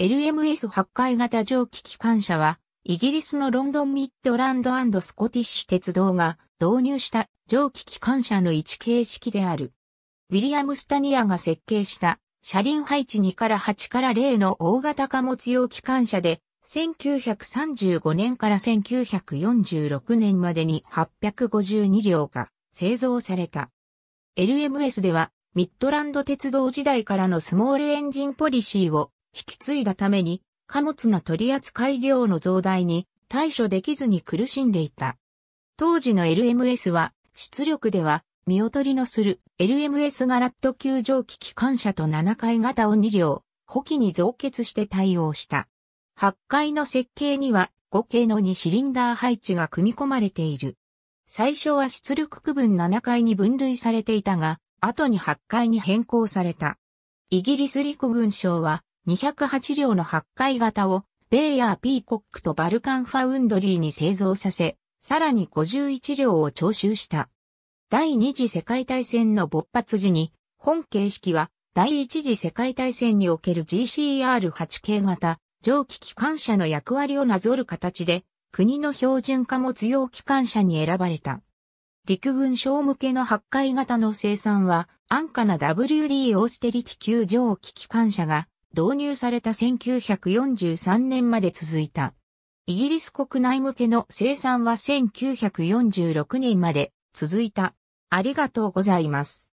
LMS 8壊型蒸気機関車は、イギリスのロンドンミッドランドスコティッシュ鉄道が導入した蒸気機関車の位置形式である。ウィリアム・スタニアが設計した車輪配置2から8から0の大型貨物用機関車で、1935年から1946年までに852両が製造された。LMS ではミッドランド鉄道時代からのスモールエンジンポリシーを引き継いだために、貨物の取扱量の増大に対処できずに苦しんでいた。当時の LMS は、出力では、見劣りのする LMS ガラット球蒸気機関車と7階型を2両、補機に増結して対応した。8階の設計には合計の2シリンダー配置が組み込まれている。最初は出力区分7階に分類されていたが、後に8階に変更された。イギリス陸軍省は208両の8階型を、ベイヤー・ピーコックとバルカン・ファウンドリーに製造させ、さらに51両を徴収した。第二次世界大戦の勃発時に、本形式は第一次世界大戦における GCR8 系型蒸気機関車の役割をなぞる形で、国の標準貨物用機関車に選ばれた。陸軍省向けの8階型の生産は、安価な WD オーステリティ級蒸気機関車が導入された1943年まで続いた。イギリス国内向けの生産は1946年まで続いた。ありがとうございます。